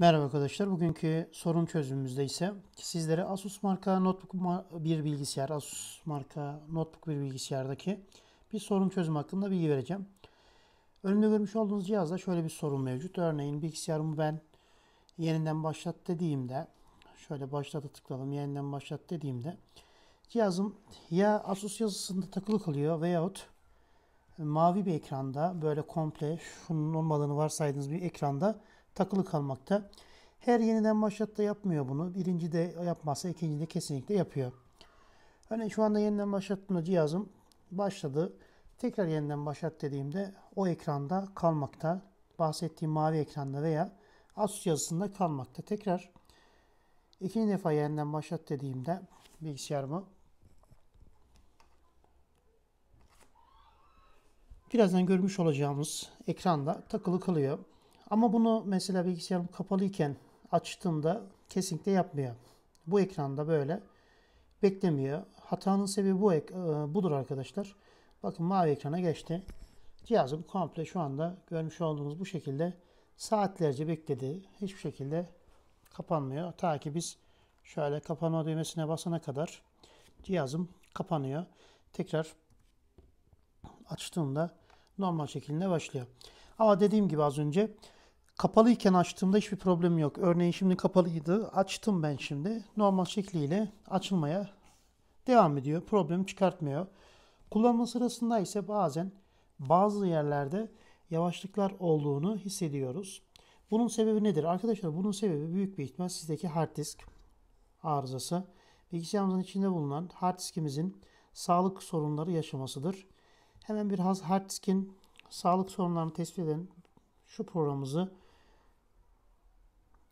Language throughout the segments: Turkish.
Merhaba arkadaşlar. Bugünkü sorun çözümümüzde ise sizlere Asus marka notebook bir bilgisayar, Asus marka notebook bir bilgisayardaki bir sorun çözüm hakkında bilgi vereceğim. Önümde görmüş olduğunuz cihazda şöyle bir sorun mevcut. Örneğin bilgisayarımı ben yeniden başlat dediğimde şöyle başlata tıklayalım. Yeniden başlat dediğimde cihazım ya Asus yazısında takılı kalıyor veyahut mavi bir ekranda böyle komple şunun olmadığını varsaydığınız bir ekranda takılı kalmakta. Her yeniden başlatta yapmıyor bunu. Birinci de yapmazsa ikinci de kesinlikle yapıyor. Hani şu anda yeniden başlattığımda cihazım başladı. Tekrar yeniden başlat dediğimde o ekranda kalmakta. Bahsettiğim mavi ekranda veya Asus yazısında kalmakta. Tekrar ikinci defa yeniden başlat dediğimde bilgisayarımı birazdan görmüş olacağımız ekranda takılı kalıyor. Ama bunu mesela bilgisayarım kapalıyken açtığımda kesinlikle yapmıyor. Bu ekranda böyle beklemiyor. Hatanın sebebi bu e, budur arkadaşlar. Bakın mavi ekrana geçti. Cihazım komple şu anda görmüş olduğunuz bu şekilde saatlerce bekledi. Hiçbir şekilde kapanmıyor. Ta ki biz şöyle kapanma düğmesine basana kadar cihazım kapanıyor. Tekrar açtığımda normal şekilde başlıyor. Ama dediğim gibi az önce Kapalıyken açtığımda hiçbir problem yok. Örneğin şimdi kapalıydı. Açtım ben şimdi. Normal şekliyle açılmaya devam ediyor. Problem çıkartmıyor. Kullanma sırasında ise bazen bazı yerlerde yavaşlıklar olduğunu hissediyoruz. Bunun sebebi nedir? Arkadaşlar bunun sebebi büyük bir ihtimal sizdeki hard disk arızası. Bilgisayarımızın içinde bulunan hard diskimizin sağlık sorunları yaşamasıdır. Hemen biraz hard diskin sağlık sorunlarını tespit eden şu programımızı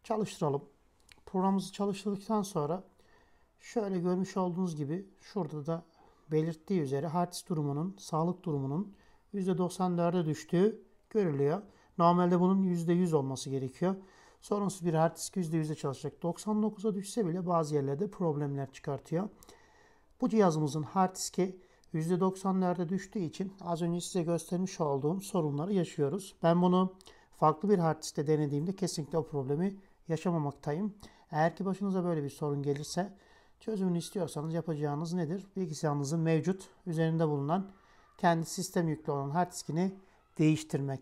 çalıştıralım. Programımızı çalıştırdıktan sonra şöyle görmüş olduğunuz gibi şurada da belirttiği üzere hertz durumunun, sağlık durumunun %94'e düştüğü görülüyor. Normalde bunun %100 olması gerekiyor. Sorunsuz bir hertz %100'e çalışacak. 99'a düşse bile bazı yerlerde problemler çıkartıyor. Bu cihazımızın hard diski %94'e düştüğü için az önce size göstermiş olduğum sorunları yaşıyoruz. Ben bunu farklı bir hard diskte denediğimde kesinlikle o problemi yaşamamaktayım. Eğer ki başınıza böyle bir sorun gelirse çözümünü istiyorsanız yapacağınız nedir? Bilgisayarınızın mevcut üzerinde bulunan kendi sistem yüklü olan hard diskini değiştirmek.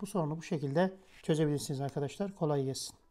Bu sorunu bu şekilde çözebilirsiniz arkadaşlar. Kolay gelsin.